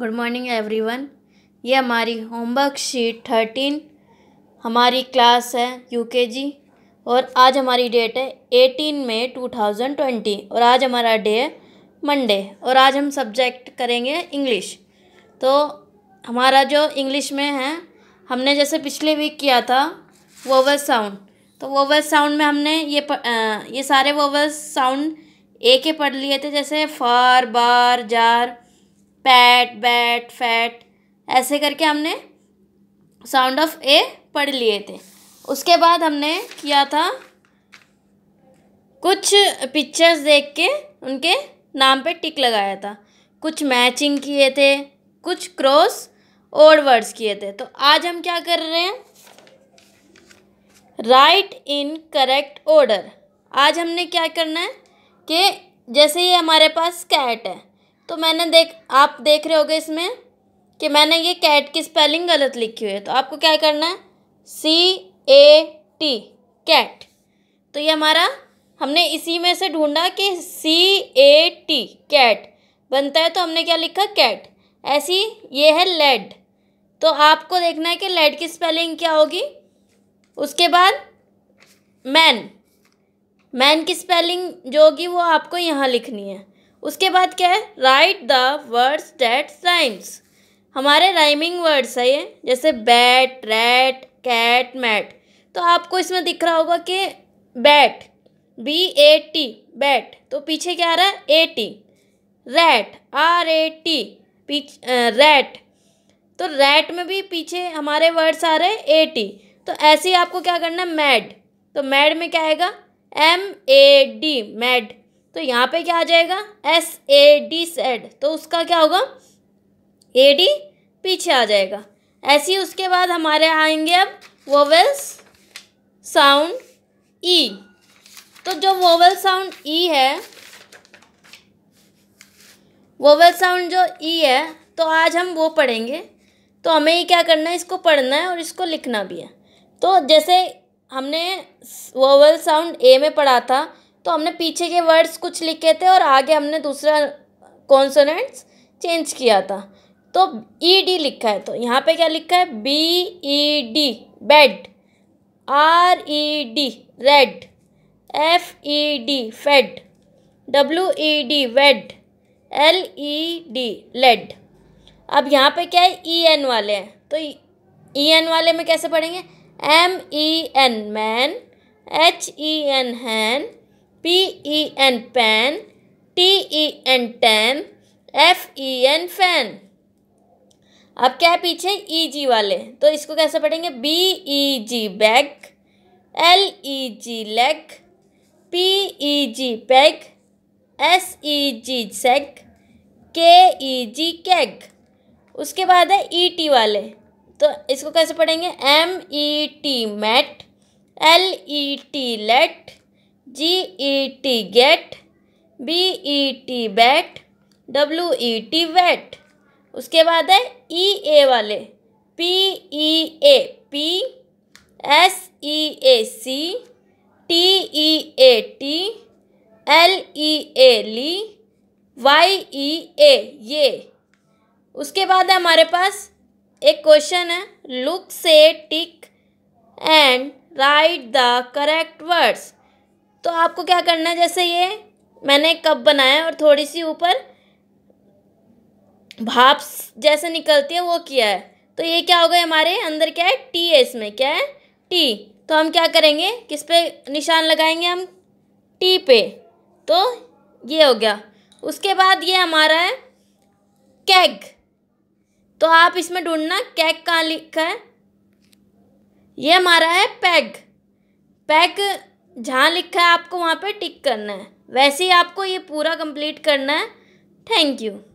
good morning everyone ये हमारी homework sheet thirteen हमारी क्लास है यूकेजी और आज हमारी डेट है eighteen May two thousand twenty और आज हमारा डे है मंडे और आज हम सब्जेक्ट करेंगे इंग्लिश तो हमारा जो इंग्लिश में है हमने जैसे पिछले वीक किया था वोवर साउंड तो वोवर साउंड में हमने ये प, आ, ये सारे वोवर साउंड ए के पढ़ लिए थे जैसे far bar jar pat bat fat ऐसे करके हमने साउंड ऑफ ए पढ़ लिए थे उसके बाद हमने किया था कुछ पिक्चर्स देख के उनके नाम पे टिक लगाया था कुछ मैचिंग किए थे कुछ क्रॉस ओड वर्ड्स किए थे तो आज हम क्या कर रहे हैं राइट इन करेक्ट ऑर्डर आज हमने क्या करना है कि जैसे ये हमारे पास कैट है तो मैंने देख आप देख रहे होगे इसमें कि मैंने ये कैट की स्पेलिंग गलत लिखी हुई है तो आपको क्या करना है सी ए टी कैट तो ये हमारा हमने इसी में से ढूंढा कि सी ए टी कैट बनता है तो हमने क्या लिखा कैट ऐसी ये है लेड तो आपको देखना है कि लेड की स्पेलिंग क्या होगी उसके बाद मैन मैन की स्पेलिंग जो होगी वो आपको यहाँ लिखनी है उसके बाद क्या है right the words that rhymes हमारे राइमिंग वर्ड्स है ये जैसे बैट रैट कैट मैट तो आपको इसमें दिख रहा होगा कि bat B A T bat तो पीछे क्या आ रहा है A T rat R A T पीछ रैट तो रैट में भी पीछे हमारे वर्ड्स आ रहे हैं ए टी तो ऐसे ही आपको क्या करना है मैड तो मैड में क्या आएगा एम ए डी मैड तो यहाँ पे क्या आ जाएगा एस ए डी सेड तो उसका क्या होगा ए डी पीछे आ जाएगा ऐसे ही उसके बाद हमारे आएंगे अब वोवेल्स साउंड ई तो जो वोवेल साउंड ई है वोवेल साउंड जो ई e है तो आज हम वो पढ़ेंगे तो हमें ये क्या करना है इसको पढ़ना है और इसको लिखना भी है तो जैसे हमने वोवेल साउंड ए में पढ़ा था तो हमने पीछे के वर्ड्स कुछ लिखे थे और आगे हमने दूसरा कॉन्सोनेंट्स चेंज किया था तो ई e डी लिखा है तो यहाँ पे क्या लिखा है B E D bed R E D red F E D fed W E D wed L E D led अब यहाँ पे क्या है ई e एन वाले हैं तो ई e एन वाले में कैसे पढ़ेंगे M E N men H E N hen P E N pen T E N ten F E N fen अब क्या है पीछे ई e जी वाले तो इसको कैसे पढ़ेंगे B E G beg L E G leg P E G peg S E G seg K E जी CAG उसके बाद है ई e टी वाले तो इसको कैसे पढ़ेंगे M E T met L E T let G E T get B E T bet W E T wet उसके बाद है ई e ए वाले P E A pea S E A sea T E A tea L E A lea Y E A yea उसके बाद है हमारे पास एक question है लुक से tick and write the correct words तो आपको क्या करना है जैसे ये मैंने कप बनाया और थोड़ी सी ऊपर भाप जैसे निकलती है वो किया है तो ये क्या हो गया हमारे अंदर क्या है टी है इसमें क्या है टी तो हम क्या करेंगे किस पे निशान लगाएंगे हम टी पे तो ये हो गया उसके बाद ये हमारा है कैग तो आप इसमें ढूंढना कैग कहाँ लिखा है ये हमारा है पैग पैग जहाँ लिखा है आपको वहाँ पे टिक करना है वैसे ही आपको ये पूरा कंप्लीट करना है थैंक यू